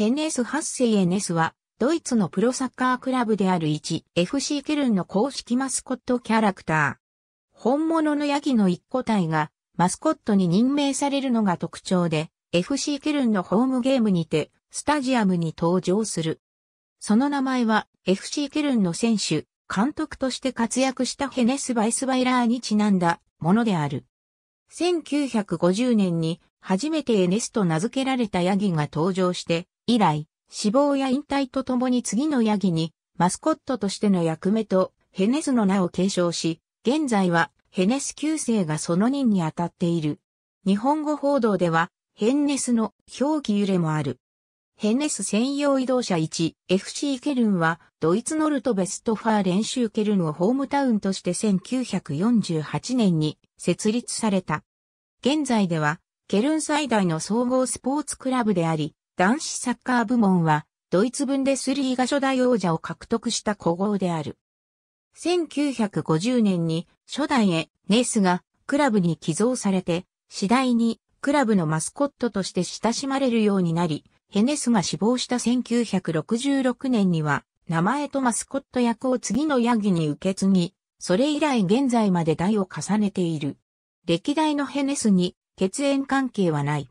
ヘネス・ハッセイエネスは、ドイツのプロサッカークラブである 1FC ケルンの公式マスコットキャラクター。本物のヤギの一個体がマスコットに任命されるのが特徴で、FC ケルンのホームゲームにてスタジアムに登場する。その名前は FC ケルンの選手、監督として活躍したヘネス・バイスバイラーにちなんだものである。1950年に初めてエネスと名付けられたヤギが登場して、以来、死亡や引退とともに次のヤギに、マスコットとしての役目と、ヘネスの名を継承し、現在は、ヘネス旧姓がその任に当たっている。日本語報道では、ヘンネスの表記揺れもある。ヘネス専用移動車 1FC ケルンは、ドイツノルトベストファー練習ケルンをホームタウンとして1948年に設立された。現在では、ケルン最大の総合スポーツクラブであり、男子サッカー部門は、ドイツ分でスリーが初代王者を獲得した古豪である。1950年に初代へネスがクラブに寄贈されて、次第にクラブのマスコットとして親しまれるようになり、ヘネスが死亡した1966年には、名前とマスコット役を次のヤギに受け継ぎ、それ以来現在まで代を重ねている。歴代のヘネスに血縁関係はない。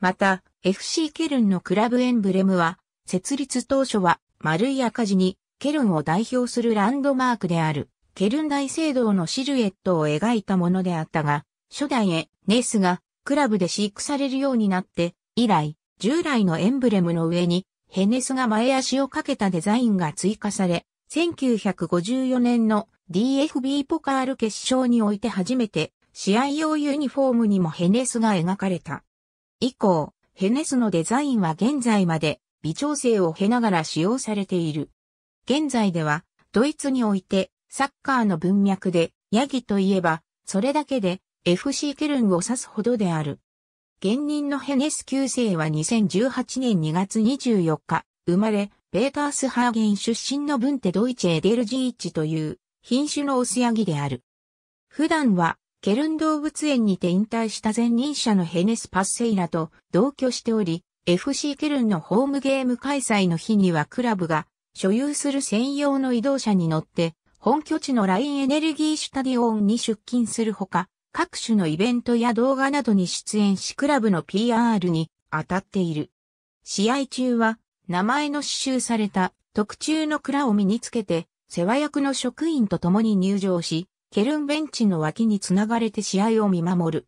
また、FC ケルンのクラブエンブレムは、設立当初は丸い赤字に、ケルンを代表するランドマークである、ケルン大聖堂のシルエットを描いたものであったが、初代へネスがクラブで飼育されるようになって、以来、従来のエンブレムの上に、ヘネスが前足をかけたデザインが追加され、1954年の DFB ポカール決勝において初めて、試合用ユニフォームにもヘネスが描かれた。以降、ヘネスのデザインは現在まで微調整を経ながら使用されている。現在ではドイツにおいてサッカーの文脈でヤギといえばそれだけで FC ケルンを指すほどである。現任のヘネス9世は2018年2月24日生まれ、ベータースハーゲン出身のブンテドイチェ・エデルジーチという品種のオスヤギである。普段はケルン動物園にて引退した前任者のヘネス・パッセイラと同居しており、FC ケルンのホームゲーム開催の日にはクラブが所有する専用の移動車に乗って本拠地のラインエネルギーシュタディオンに出勤するほか、各種のイベントや動画などに出演しクラブの PR に当たっている。試合中は名前の刺繍された特注の蔵を身につけて世話役の職員と共に入場し、ケルンベンチの脇につながれて試合を見守る。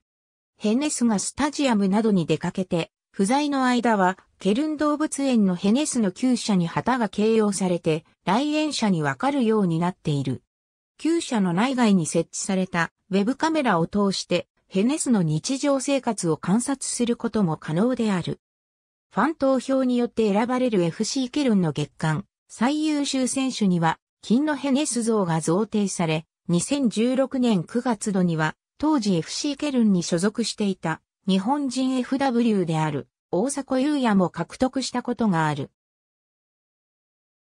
ヘネスがスタジアムなどに出かけて、不在の間は、ケルン動物園のヘネスの厩舎に旗が掲揚されて、来園者にわかるようになっている。厩舎の内外に設置されたウェブカメラを通して、ヘネスの日常生活を観察することも可能である。ファン投票によって選ばれる FC ケルンの月間最優秀選手には、金のヘネス像が贈呈され、2016年9月度には、当時 FC ケルンに所属していた日本人 FW である大迫優也も獲得したことがある。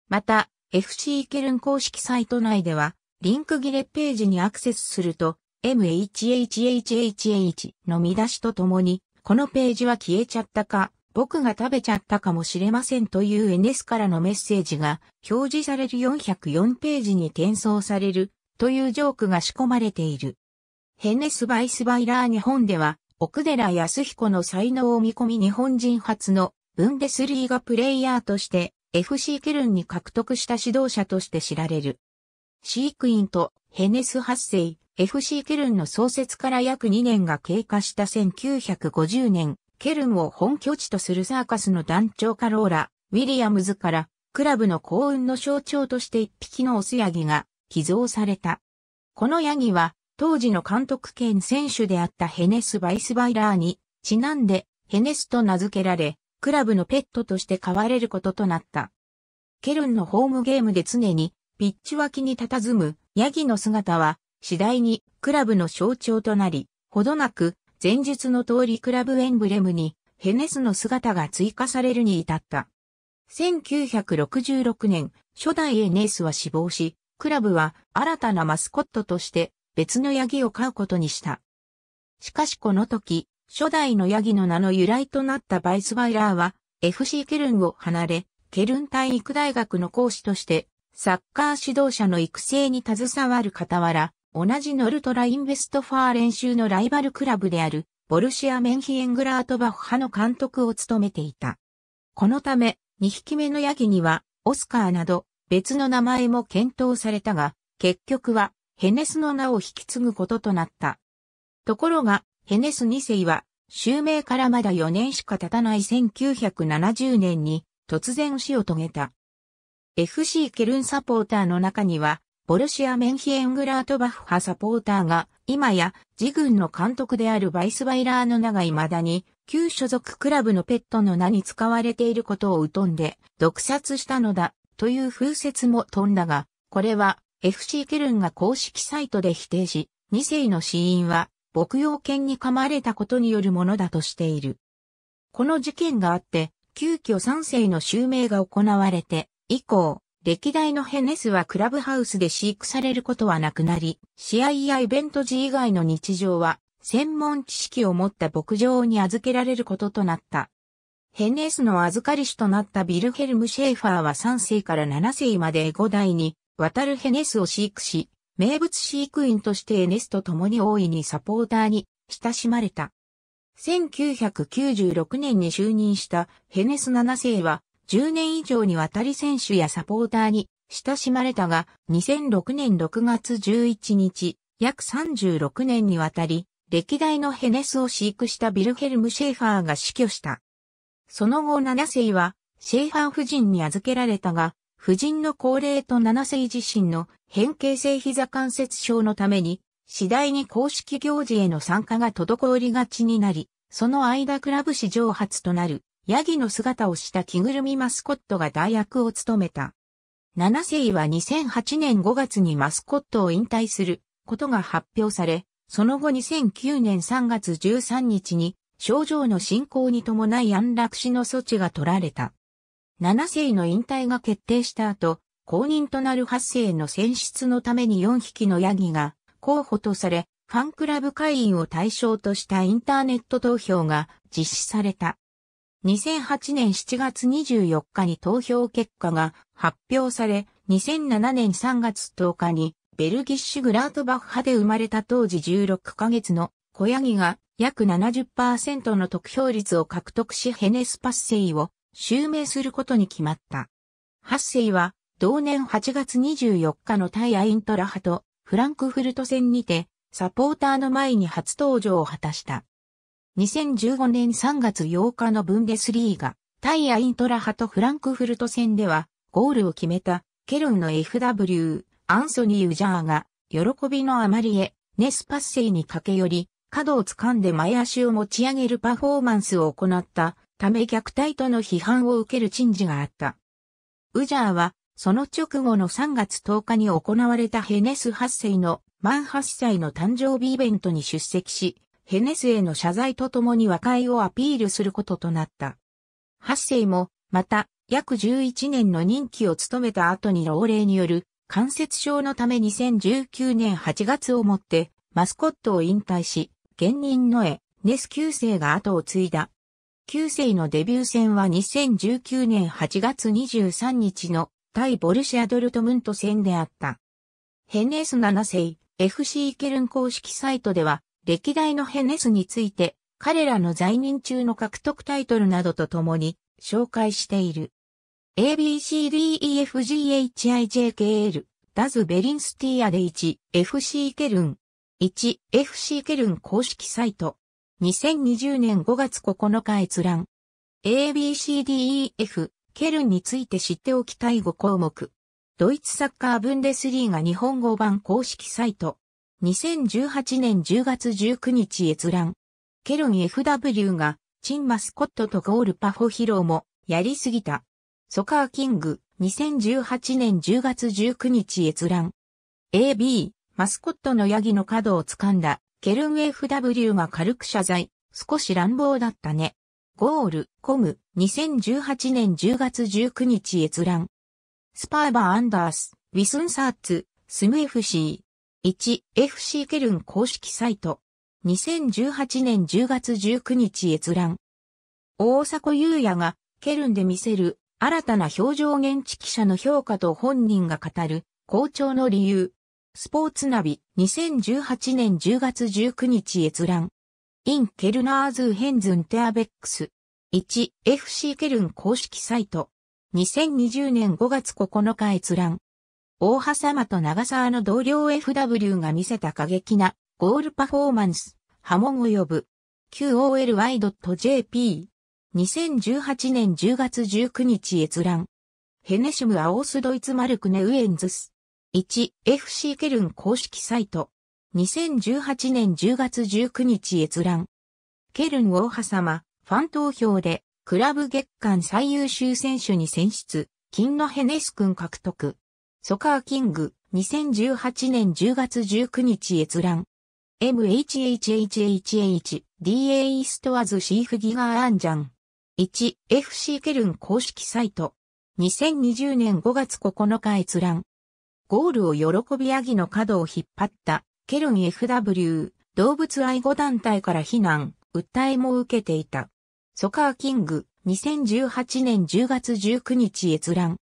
また、FC ケルン公式サイト内では、リンク切れページにアクセスすると、mhhhhh の見出しとともに、このページは消えちゃったか、僕が食べちゃったかもしれませんという NS からのメッセージが表示される404ページに転送されるというジョークが仕込まれている。ヘネスバイスバイラー日本では、奥寺康彦の才能を見込み日本人初のブンデスリーガプレイヤーとして FC ケルンに獲得した指導者として知られる。飼育員とヘネス発生、FC ケルンの創設から約2年が経過した1950年、ケルンを本拠地とするサーカスの団長カローラ、ウィリアムズから、クラブの幸運の象徴として一匹のオスヤギが寄贈された。このヤギは、当時の監督兼選手であったヘネス・バイスバイラーに、ちなんで、ヘネスと名付けられ、クラブのペットとして飼われることとなった。ケルンのホームゲームで常に、ピッチ脇に佇むヤギの姿は、次第にクラブの象徴となり、ほどなく、前述の通りクラブエンブレムに、ヘネスの姿が追加されるに至った。1966年、初代エネスは死亡し、クラブは新たなマスコットとして別のヤギを飼うことにした。しかしこの時、初代のヤギの名の由来となったバイスバイラーは FC ケルンを離れ、ケルン体育大学の講師としてサッカー指導者の育成に携わる傍ら、同じノルトラインベストファー練習のライバルクラブであるボルシア・メンヒエングラートバッハの監督を務めていた。このため、2匹目のヤギには、オスカーなど、別の名前も検討されたが、結局はヘネスの名を引き継ぐこととなった。ところが、ヘネス2世は、襲名からまだ4年しか経たない1970年に突然死を遂げた。FC ケルンサポーターの中には、ボルシア・メンヒエングラートバッハサポーターが、今や、自軍の監督であるバイスバイラーの名が未だに、旧所属クラブのペットの名に使われていることを疎んで、毒殺したのだ、という風説も飛んだが、これは FC ケルンが公式サイトで否定し、2世の死因は牧羊犬に噛まれたことによるものだとしている。この事件があって、急遽3世の襲名が行われて、以降、歴代のヘネスはクラブハウスで飼育されることはなくなり、試合やイベント時以外の日常は、専門知識を持った牧場に預けられることとなった。ヘネスの預かり主となったビルヘルム・シェーファーは3世から7世まで5代に渡るヘネスを飼育し、名物飼育員としてエネスと共に大いにサポーターに親しまれた。1996年に就任したヘネス7世は10年以上にわたり選手やサポーターに親しまれたが2006年6月11日約36年にわたり歴代のヘネスを飼育したビルヘルム・シェーファーが死去した。その後七世は、シェーファ夫人に預けられたが、夫人の高齢と七世自身の変形性膝関節症のために、次第に公式行事への参加が滞りがちになり、その間クラブ史上初となる、ヤギの姿をした着ぐるみマスコットが代役を務めた。七世は2008年5月にマスコットを引退することが発表され、その後2009年3月13日に症状の進行に伴い安楽死の措置が取られた。7世の引退が決定した後、公認となる8世の選出のために4匹のヤギが候補とされ、ファンクラブ会員を対象としたインターネット投票が実施された。2008年7月24日に投票結果が発表され、2007年3月10日にベルギッシュグラートバッハで生まれた当時16ヶ月の小ヤギが約70%の得票率を獲得しヘネス・パッセイを襲名することに決まった。ハッセイは同年8月24日のタイアイントラハとフランクフルト戦にてサポーターの前に初登場を果たした。2015年3月8日のブンデスリーガイアイントラハとフランクフルト戦ではゴールを決めたケロンの FW アンソニー・ウジャーが喜びのあまりへネスパッセイに駆け寄り角を掴んで前足を持ち上げるパフォーマンスを行ったため虐待との批判を受ける陳事があった。ウジャーは、その直後の3月10日に行われたヘネス8世の満8歳の誕生日イベントに出席し、ヘネスへの謝罪とともに和解をアピールすることとなった。8世も、また、約11年の任期を務めた後に老齢による関節症のため2019年8月をもってマスコットを引退し、現任の絵、ネス9世が後を継いだ。9世のデビュー戦は2019年8月23日の対ボルシアドルトムント戦であった。ヘネス7世、FC ケルン公式サイトでは、歴代のヘネスについて、彼らの在任中の獲得タイトルなどとともに紹介している。ABCDEFGHIJKL、ダズ・ベリンスティアで1、FC ケルン、1、FC ケルン公式サイト。2020年5月9日閲覧。ABCDEF、ケルンについて知っておきたい5項目。ドイツサッカーブンデスリーが日本語版公式サイト。2018年10月19日閲覧。ケルン FW が、チンマスコットとゴールパフォ披露も、やりすぎた。ソカーキング、2018年10月19日閲覧。AB、マスコットのヤギの角を掴んだ、ケルン FW が軽く謝罪、少し乱暴だったね。ゴール、コム、2018年10月19日閲覧。スパーバーアンダース、ウィスンサーツ、スム FC。1、FC ケルン公式サイト。2018年10月19日閲覧。大迫優也が、ケルンで見せる、新たな表情現地記者の評価と本人が語る、好調の理由。スポーツナビ、2018年10月19日閲覧。イン・ケルナーズ・ヘンズン・テアベックス。1、FC ケルン公式サイト。2020年5月9日閲覧。大葉様と長沢の同僚 FW が見せた過激なゴールパフォーマンス。波紋を呼ぶ。QOLY.jp。2018年10月19日閲覧。ヘネシム・アオースドイツ・マルクネ・ウエンズス。1FC ケルン公式サイト。2018年10月19日閲覧。ケルン大葉様、ファン投票で、クラブ月間最優秀選手に選出、金のヘネス君獲得。ソカーキング、2018年10月19日閲覧。m h h h h d a ストアズシーフギガーアンジャン。1FC ケルン公式サイト。2020年5月9日閲覧。ゴールを喜びヤギの角を引っ張った、ケルン FW、動物愛護団体から非難、訴えも受けていた。ソカーキング、2018年10月19日閲覧。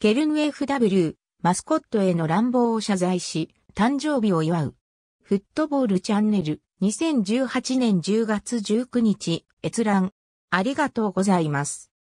ケルン FW、マスコットへの乱暴を謝罪し、誕生日を祝う。フットボールチャンネル、2018年10月19日、閲覧。ありがとうございます。